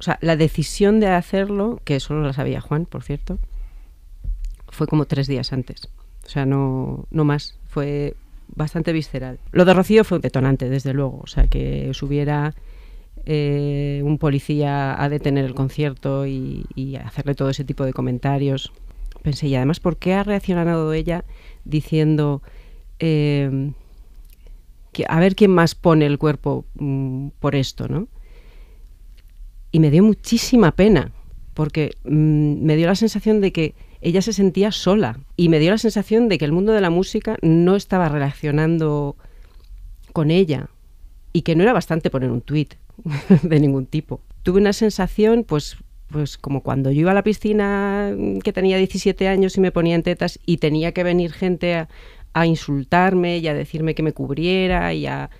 o sea, la decisión de hacerlo, que solo la sabía Juan, por cierto, fue como tres días antes. O sea, no, no más. Fue bastante visceral. Lo de Rocío fue un detonante, desde luego. O sea, que subiera eh, un policía a detener el concierto y, hacerle todo ese tipo de comentarios. Pensé, y además, ¿por qué ha reaccionado ella diciendo... Eh, que, a ver quién más pone el cuerpo mm, por esto, ¿no? y me dio muchísima pena, porque mm, me dio la sensación de que ella se sentía sola y me dio la sensación de que el mundo de la música no estaba relacionando con ella y que no era bastante poner un tuit de ningún tipo. Tuve una sensación, pues, pues como cuando yo iba a la piscina mm, que tenía 17 años y me ponía en tetas y tenía que venir gente a, insultarme y a decirme que me cubriera y a...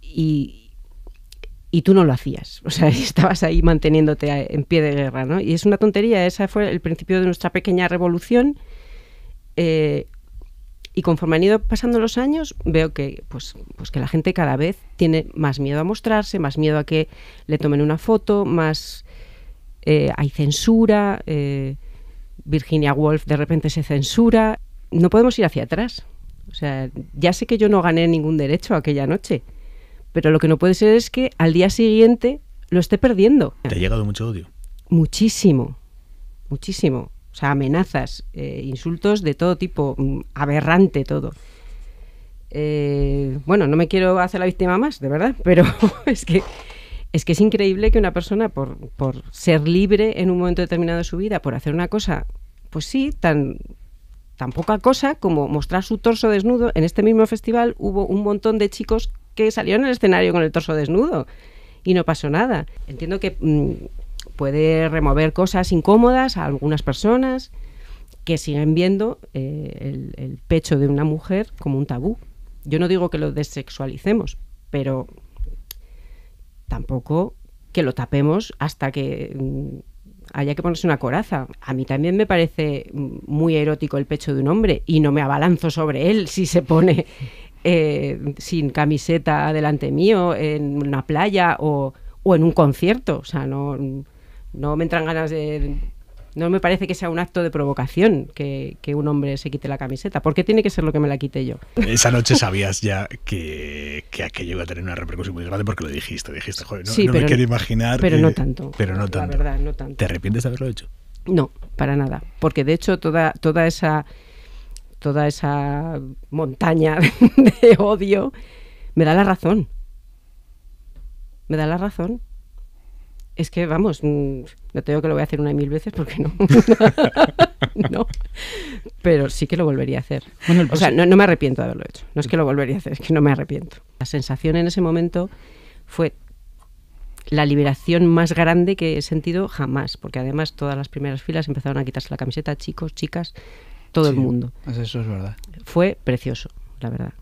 Y, y tú no lo hacías. O sea, estabas ahí manteniéndote en pie de guerra, ¿no? Y es una tontería, ese fue el principio de nuestra pequeña revolución. Eh, y conforme han ido pasando los años, veo que, pues, pues que la gente cada vez tiene más miedo a mostrarse, más miedo a que le tomen una foto, más eh, hay censura, eh, Virginia Woolf de repente se censura. No podemos ir hacia atrás. O sea, ya sé que yo no gané ningún derecho aquella noche, pero lo que no puede ser es que al día siguiente lo esté perdiendo. ¿Te ha llegado mucho odio? Muchísimo, muchísimo. O sea, amenazas, eh, insultos de todo tipo, mm, aberrante todo. Eh, bueno, no me quiero hacer la víctima más, de verdad, pero es que es que es increíble que una persona por, por ser libre en un momento determinado de su vida, por hacer una cosa, pues sí, tan, tan poca cosa como mostrar su torso desnudo. En este mismo festival hubo un montón de chicos que salió en el escenario con el torso desnudo y no pasó nada. Entiendo que mm, puede remover cosas incómodas a algunas personas que siguen viendo eh, el, pecho de una mujer como un tabú. Yo no digo que lo desexualicemos, pero tampoco que lo tapemos hasta que mm, haya que ponerse una coraza. A mí también me parece mm, muy erótico el pecho de un hombre y no me abalanzo sobre él si se pone eh, sin camiseta delante mío, en una playa o, en un concierto. O sea, no, no me entran ganas de... No me parece que sea un acto de provocación que, un hombre se quite la camiseta. ¿Por qué tiene que ser lo que me la quite yo? Esa noche sabías ya que, que aquello iba a tener una repercusión muy grande porque lo dijiste. Dijiste, joder, no, me quiero imaginar. Pero no tanto. Pero no tanto. La verdad, no tanto. ¿Te arrepientes de haberlo hecho? No, para nada. Porque de hecho toda, toda esa toda esa montaña de odio, me da la razón. Me da la razón. Es que, vamos, mm, no tengo que lo voy a hacer una y mil veces porque no. no. Pero sí que lo volvería a hacer. o sea, no, no, me arrepiento de haberlo hecho. No es que lo volvería a hacer, es que no me arrepiento. La sensación en ese momento fue la liberación más grande que he sentido jamás, porque además todas las primeras filas empezaron a quitarse la camiseta, chicos, chicas, todo el mundo. Pues eso es verdad. Fue precioso, la verdad.